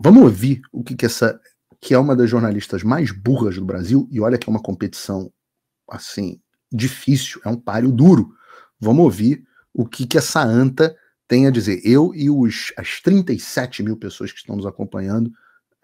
Vamos ouvir o que, que essa, que é uma das jornalistas mais burras do Brasil, e olha que é uma competição assim difícil, é um páreo duro. Vamos ouvir o que, que essa anta tem a dizer. Eu e os, as 37 mil pessoas que estão nos acompanhando,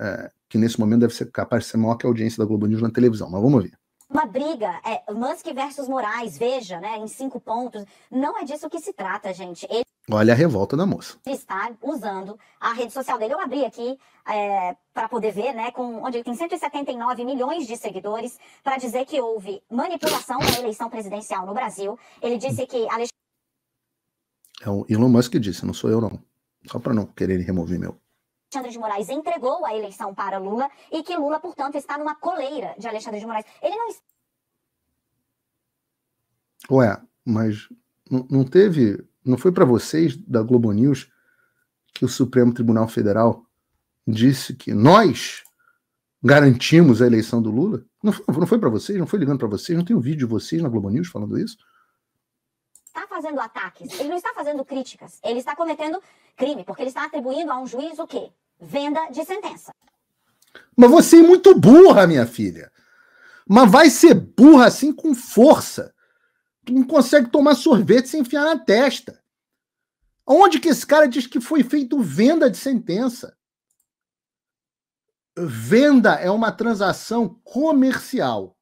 é, que nesse momento deve ser capaz de ser maior que a audiência da Globo News na televisão, mas vamos ouvir uma briga, é, Musk versus Moraes, veja, né, em cinco pontos. Não é disso que se trata, gente. Ele... Olha a revolta da moça. está usando a rede social dele. Eu abri aqui é, para poder ver, né, com, onde ele tem 179 milhões de seguidores, para dizer que houve manipulação na eleição presidencial no Brasil. Ele disse que. É o Elon Musk que disse, não sou eu, não. Só para não querer remover meu. Alexandre de Moraes entregou a eleição para Lula e que Lula, portanto, está numa coleira de Alexandre de Moraes. Ele não. Ué, mas não teve não foi para vocês da Globo News que o Supremo Tribunal Federal disse que nós garantimos a eleição do Lula? Não foi, não foi para vocês? Não foi ligando para vocês? Não tem um vídeo de vocês na Globo News falando isso? Está fazendo ataques, ele não está fazendo críticas, ele está cometendo crime, porque ele está atribuindo a um juiz o quê? Venda de sentença. Mas você é muito burra, minha filha. Mas vai ser burra assim com força. Tu não consegue tomar sorvete sem enfiar na testa. Onde que esse cara diz que foi feito venda de sentença? Venda é uma transação comercial.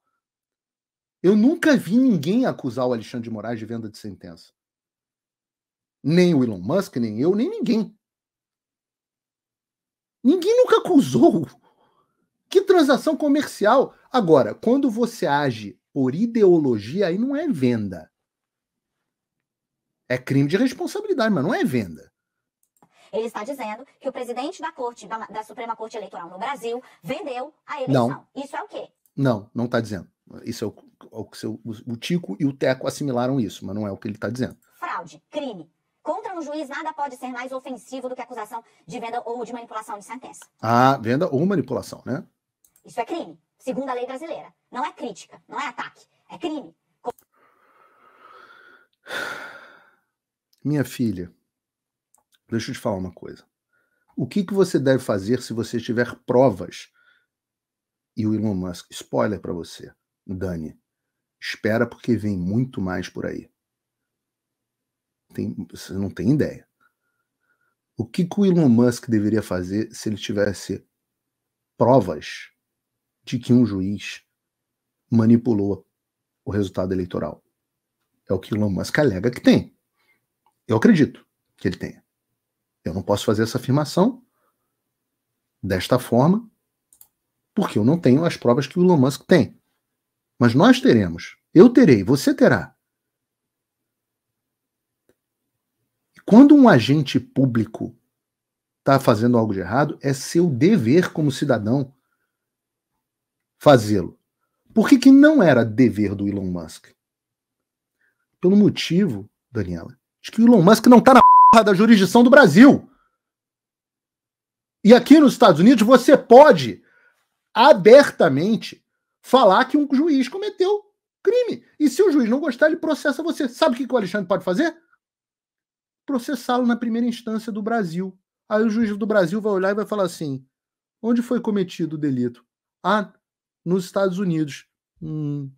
Eu nunca vi ninguém acusar o Alexandre de Moraes de venda de sentença. Nem o Elon Musk, nem eu, nem ninguém. Ninguém nunca acusou. Que transação comercial? Agora, quando você age por ideologia, aí não é venda. É crime de responsabilidade, mas não é venda. Ele está dizendo que o presidente da Corte, da, da Suprema Corte Eleitoral no Brasil, vendeu a eleição. Não. Isso é o quê? Não, não está dizendo. Isso é o, é o, o Tico e o Teco assimilaram isso, mas não é o que ele está dizendo. Fraude, crime. Contra um juiz, nada pode ser mais ofensivo do que acusação de venda ou de manipulação de sentença. Ah, venda ou manipulação, né? Isso é crime, segundo a lei brasileira. Não é crítica, não é ataque, é crime. Minha filha, deixa eu te falar uma coisa. O que, que você deve fazer se você tiver provas? E o Elon Musk, spoiler para você, Dani, espera porque vem muito mais por aí. Tem, você não tem ideia. O que, que o Elon Musk deveria fazer se ele tivesse provas de que um juiz manipulou o resultado eleitoral? É o que o Elon Musk alega que tem. Eu acredito que ele tenha. Eu não posso fazer essa afirmação desta forma, porque eu não tenho as provas que o Elon Musk tem. Mas nós teremos. Eu terei, você terá. Quando um agente público está fazendo algo de errado, é seu dever como cidadão fazê-lo. Por que, que não era dever do Elon Musk? Pelo motivo, Daniela, de que o Elon Musk não está na porra da jurisdição do Brasil. E aqui nos Estados Unidos você pode abertamente falar que um juiz cometeu crime. E se o juiz não gostar, ele processa você. Sabe o que, o Alexandre pode fazer? Processá-lo na primeira instância do Brasil. Aí o juiz do Brasil vai olhar e vai falar assim: onde foi cometido o delito? Ah, nos Estados Unidos. Hum,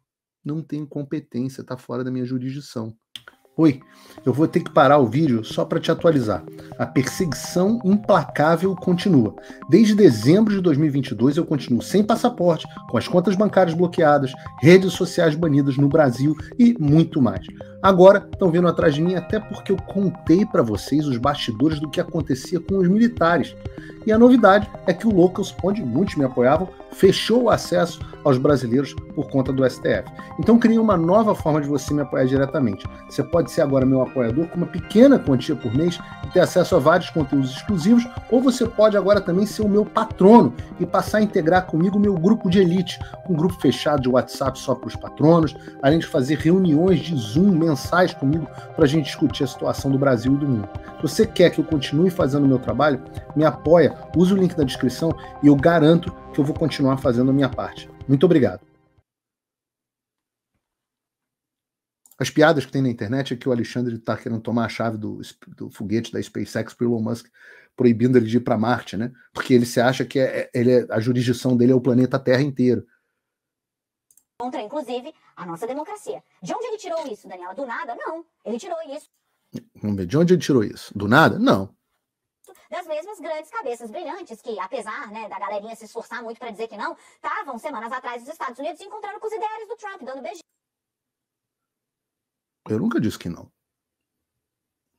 não tenho competência, está fora da minha jurisdição. Oi, eu vou ter que parar o vídeo só para te atualizar. A perseguição implacável continua. Desde dezembro de 2022 eu continuo sem passaporte, com as contas bancárias bloqueadas, redes sociais banidas no Brasil e muito mais. Agora estão vindo atrás de mim até porque eu contei para vocês os bastidores do que acontecia com os militares. E a novidade é que o Locals, onde muitos me apoiavam, fechou o acesso aos brasileiros por conta do STF. Então criei uma nova forma de você me apoiar diretamente. Você pode ser agora meu apoiador com uma pequena quantia por mês e ter acesso a vários conteúdos exclusivos, ou você pode agora também ser o meu patrono e passar a integrar comigo o meu grupo de elite, um grupo fechado de WhatsApp só para os patronos, além de fazer reuniões de Zoom mensais comigo para a gente discutir a situação do Brasil e do mundo. Se você quer que eu continue fazendo o meu trabalho, me apoia use o link na descrição e eu garanto que eu vou continuar fazendo a minha parte. Muito obrigado. As piadas que tem na internet é que o Alexandre está querendo tomar a chave do, do foguete da SpaceX para Elon Musk, proibindo ele de ir para Marte, né? Porque ele se acha que é, é, ele é, a jurisdição dele é o planeta Terra inteiro. Contra, inclusive, a nossa democracia. De onde ele tirou isso, Daniela? Do nada? Não. Ele tirou isso. De onde ele tirou isso? Do nada? Não das mesmas grandes cabeças brilhantes que, apesar né, da galerinha se esforçar muito para dizer que não, estavam semanas atrás nos Estados Unidos encontrando com os ideais do Trump, dando beijinho. Eu nunca disse que não.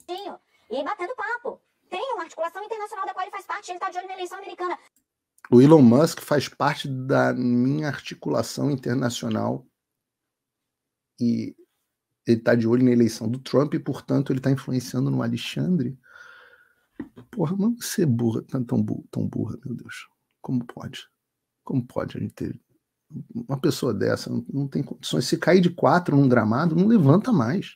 E batendo papo. Tem uma articulação internacional da qual ele faz parte, ele está de olho na eleição americana. O Elon Musk faz parte da minha articulação internacional e ele está de olho na eleição do Trump e, portanto, ele está influenciando no Alexandre Porra, mas você é burra, tá tão, burra, tão burra, meu Deus. Como pode? Como pode a gente ter uma pessoa dessa? Não, não tem condições. Se cair de quatro num gramado, não levanta mais.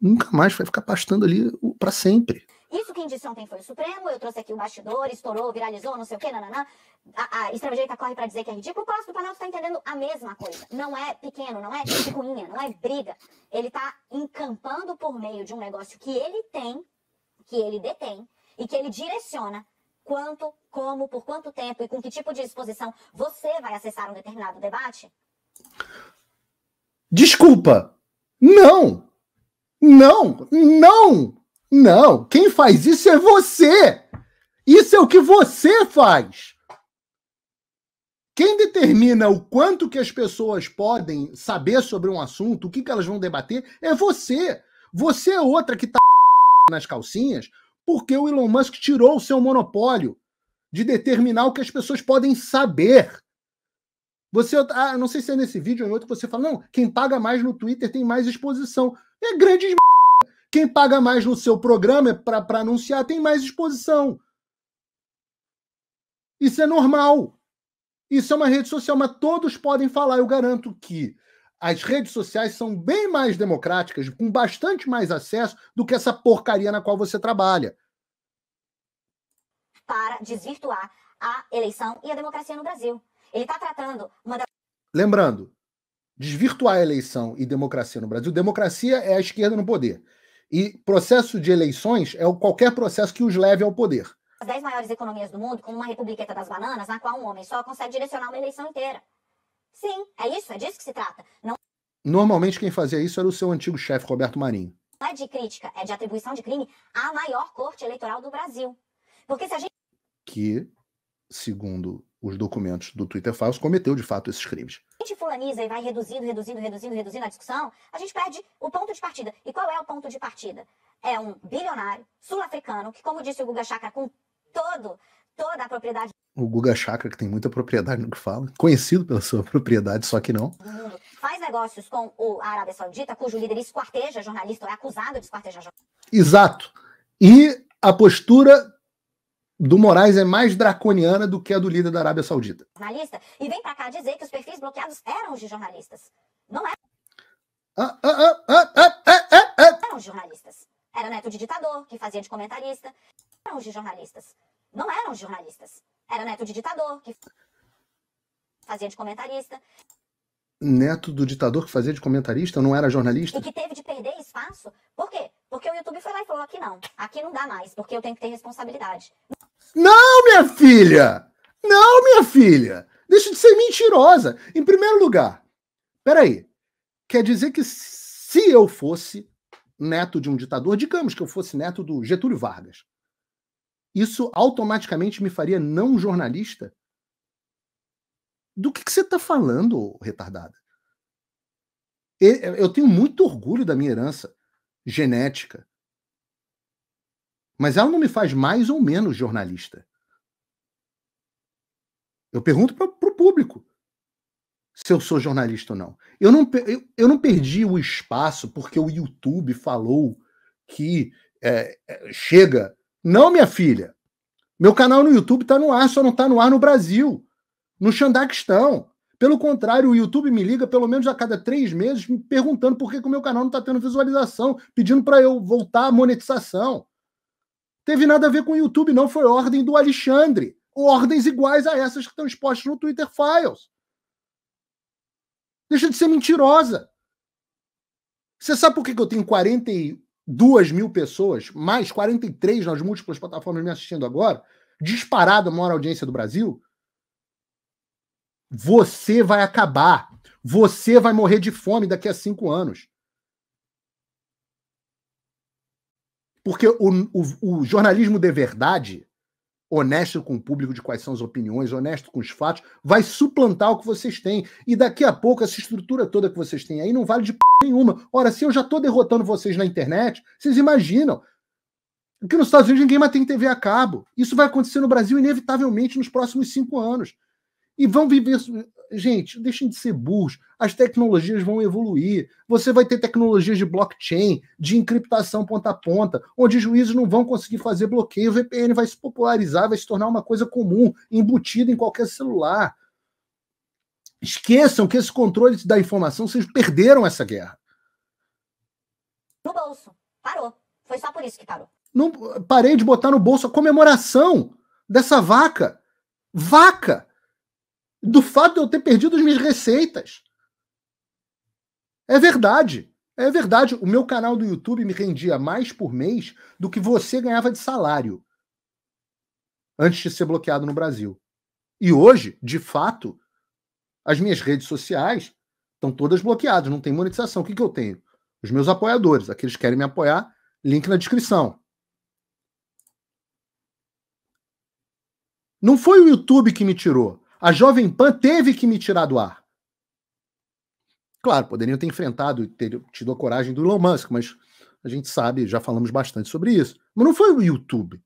Nunca mais vai ficar pastando ali para sempre. Isso quem disse ontem foi o Supremo, eu trouxe aqui o bastidor, estourou, viralizou, não sei o quê, nananã. A, a extrema-direita corre para dizer que é ridículo. O Palácio do Planalto está entendendo a mesma coisa. Não é pequeno, não é picuinha, não é briga. Ele está encampando por meio de um negócio que ele tem que ele detém e que ele direciona quanto, como, por quanto tempo e com que tipo de exposição você vai acessar um determinado debate? Desculpa. Não. Não. Não. Não. Quem faz isso é você. Isso é o que você faz. Quem determina o quanto que as pessoas podem saber sobre um assunto, o que, que elas vão debater, é você. Você é outra que está nas calcinhas porque o Elon Musk tirou o seu monopólio de determinar o que as pessoas podem saber. Você, ah, não sei se é nesse vídeo ou em outro que você fala, não, quem paga mais no Twitter tem mais exposição. É grande m... Quem paga mais no seu programa para anunciar tem mais exposição. Isso é normal. Isso é uma rede social, mas todos podem falar. Eu garanto que as redes sociais são bem mais democráticas, com bastante mais acesso do que essa porcaria na qual você trabalha. Para desvirtuar a eleição e a democracia no Brasil. Ele está tratando uma. Lembrando, desvirtuar a eleição e democracia no Brasil, democracia é a esquerda no poder. E processo de eleições é qualquer processo que os leve ao poder. As 10 maiores economias do mundo, como uma republiqueta das bananas, na qual um homem só consegue direcionar uma eleição inteira. Sim, é isso, é disso que se trata. Não... Normalmente quem fazia isso era o seu antigo chefe, Roberto Marinho. Não é de crítica, é de atribuição de crime à maior corte eleitoral do Brasil. Porque se a gente. Que, segundo os documentos do Twitter falso, cometeu de fato esses crimes. A gente fulaniza e vai reduzindo, reduzindo, reduzindo, reduzindo a discussão, a gente perde o ponto de partida. E qual é o ponto de partida? É um bilionário sul-africano que, como disse o Guga Chakra, com todo toda a propriedade. O Guga Chakra, que tem muita propriedade no que fala, conhecido pela sua propriedade, só que não. faz negócios com o Arábia Saudita, cujo líder esquarteja jornalista, ou é acusado de esquartejar jornalista. Exato. E a postura do Moraes é mais draconiana do que a do líder da Arábia Saudita. Jornalista, e vem para cá dizer que os perfis bloqueados eram os de jornalistas. Não é. Ah, ah, ah, eram os jornalistas. Era neto de ditador, que fazia de comentarista. Eram os de jornalistas não eram jornalistas. Era neto de ditador, que fazia de comentarista. Neto do ditador que fazia de comentarista, não era jornalista? E que teve de perder espaço. Por quê? Porque o YouTube foi lá e falou: aqui não, aqui não dá mais, porque eu tenho que ter responsabilidade. Não, minha filha! Não, minha filha! Deixa de ser mentirosa. Em primeiro lugar, peraí. Quer dizer que se eu fosse neto de um ditador, digamos que eu fosse neto do Getúlio Vargas, isso automaticamente me faria não jornalista? Do que, que você está falando, retardada? É, eu tenho muito orgulho da minha herança genética. Mas ela não me faz mais ou menos jornalista. Eu pergunto para o público se eu sou jornalista ou não. Eu não, eu, não perdi o espaço porque o YouTube falou que é, é chega não, minha filha. Meu canal no YouTube está no ar, só não está no ar no Brasil, no Xandaquistão. Pelo contrário, o YouTube me liga pelo menos a cada três meses me perguntando por que, que o meu canal não está tendo visualização, pedindo para eu voltar à monetização. Teve nada a ver com o YouTube, não. Foi ordem do Alexandre. Ordens iguais a essas que estão expostas no Twitter Files. Deixa de ser mentirosa. Você sabe por que, que eu tenho 41 2 mil pessoas, mais 43 nas múltiplas plataformas me assistindo agora, disparado a maior audiência do Brasil, você vai acabar. Você vai morrer de fome daqui a cinco anos. Porque o, o, o jornalismo de verdade honesto com o público de quais são as opiniões, honesto com os fatos, vai suplantar o que vocês têm. E daqui a pouco, essa estrutura toda que vocês têm aí não vale de p... nenhuma. Ora, se eu já estou derrotando vocês na internet, vocês imaginam que nos Estados Unidos ninguém mais tem TV a cabo. Isso vai acontecer no Brasil inevitavelmente nos próximos cinco anos. E vão viver gente, deixem de ser burros. As tecnologias vão evoluir. Você vai ter tecnologias de blockchain, de encriptação ponta a ponta, onde juízes não vão conseguir fazer bloqueio. O VPN vai se popularizar, vai se tornar uma coisa comum, embutida em qualquer celular. Esqueçam que esse controle da informação, vocês perderam essa guerra. No bolso. Parou. Foi só por isso que parou. Não, parei de botar no bolso a comemoração dessa vaca. Vaca! do fato de eu ter perdido as minhas receitas. É verdade. É verdade. O meu canal do YouTube me rendia mais por mês do que você ganhava de salário antes de ser bloqueado no Brasil. E hoje, de fato, as minhas redes sociais estão todas bloqueadas, não tem monetização. O que, que eu tenho? Os meus apoiadores, aqueles que querem me apoiar, link na descrição. Não foi o YouTube que me tirou. A Jovem Pan teve que me tirar do ar. Claro, poderiam ter enfrentado e ter tido a coragem do Elon Musk, mas a gente sabe, já falamos bastante sobre isso. Mas não foi o YouTube.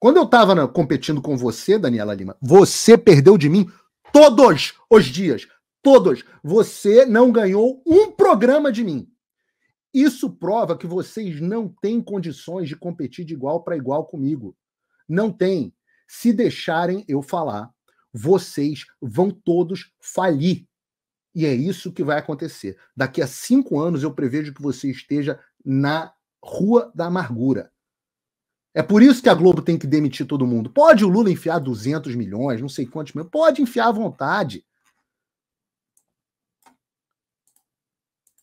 Quando eu estava competindo com você, Daniela Lima, você perdeu de mim todos os dias. Todos. Você não ganhou um programa de mim. Isso prova que vocês não têm condições de competir de igual para igual comigo. Não tem. Se deixarem eu falar, vocês vão todos falir. E é isso que vai acontecer. Daqui a cinco anos eu prevejo que você esteja na rua da amargura. É por isso que a Globo tem que demitir todo mundo. Pode o Lula enfiar 200 milhões, não sei quantos milhões, pode enfiar à vontade.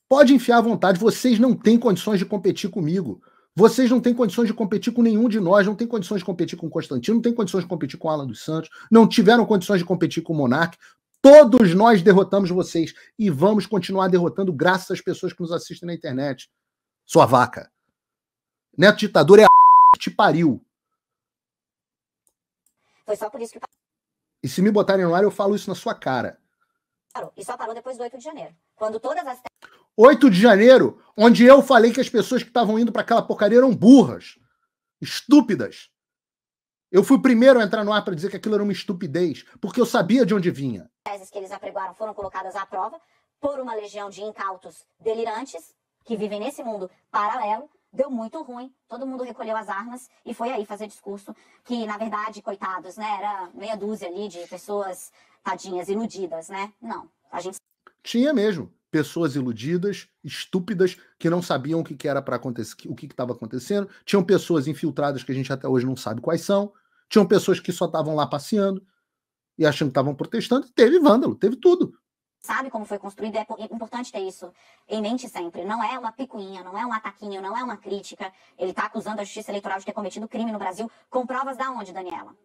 Pode enfiar à vontade, vocês não têm condições de competir comigo. Vocês não têm condições de competir com nenhum de nós, não têm condições de competir com o Constantino, não têm condições de competir com o Alan dos Santos, não tiveram condições de competir com o Monark. Todos nós derrotamos vocês e vamos continuar derrotando graças às pessoas que nos assistem na internet. Sua vaca. Neto Ditador é a que te pariu. Foi só por isso que E se me botarem no ar, eu falo isso na sua cara. E só parou depois do 8 de janeiro, quando todas as 8 de janeiro, onde eu falei que as pessoas que estavam indo para aquela porcaria eram burras, estúpidas. Eu fui o primeiro a entrar no ar para dizer que aquilo era uma estupidez, porque eu sabia de onde vinha. As teses que eles apregoaram foram colocadas à prova por uma legião de incautos delirantes que vivem nesse mundo paralelo. Deu muito ruim, todo mundo recolheu as armas e foi aí fazer discurso que, na verdade, coitados, né, era meia dúzia ali de pessoas tadinhas, iludidas, né? Não, a gente... Tinha mesmo pessoas iludidas, estúpidas, que não sabiam o que, que era para acontecer, o que estava acontecendo. Tinham pessoas infiltradas que a gente até hoje não sabe quais são. Tinham pessoas que só estavam lá passeando e achando que estavam protestando. Teve vândalo, teve tudo. Sabe como foi construído? É, é importante ter isso em mente sempre. Não é uma picuinha, não é um ataquinho, não é uma crítica. Ele está acusando a justiça eleitoral de ter cometido crime no Brasil com provas da onde, Daniela?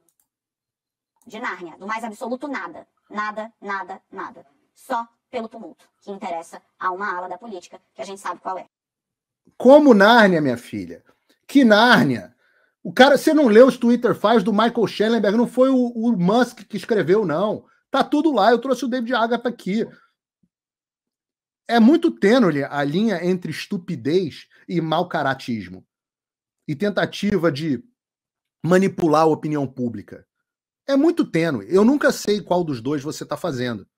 De Nárnia, do mais absoluto nada. Nada, nada, nada. Só pelo tumulto, que interessa a uma ala da política, que a gente sabe qual é. Como Nárnia, minha filha? Que Nárnia? O cara, você não leu os Twitter faz do Michael Schellenberg, não foi o, o, Musk que escreveu, não. Tá tudo lá, eu trouxe o David Agatha aqui. É muito tênue a linha entre estupidez e mau caratismo. E tentativa de manipular a opinião pública. É muito tênue. Eu nunca sei qual dos dois você está fazendo.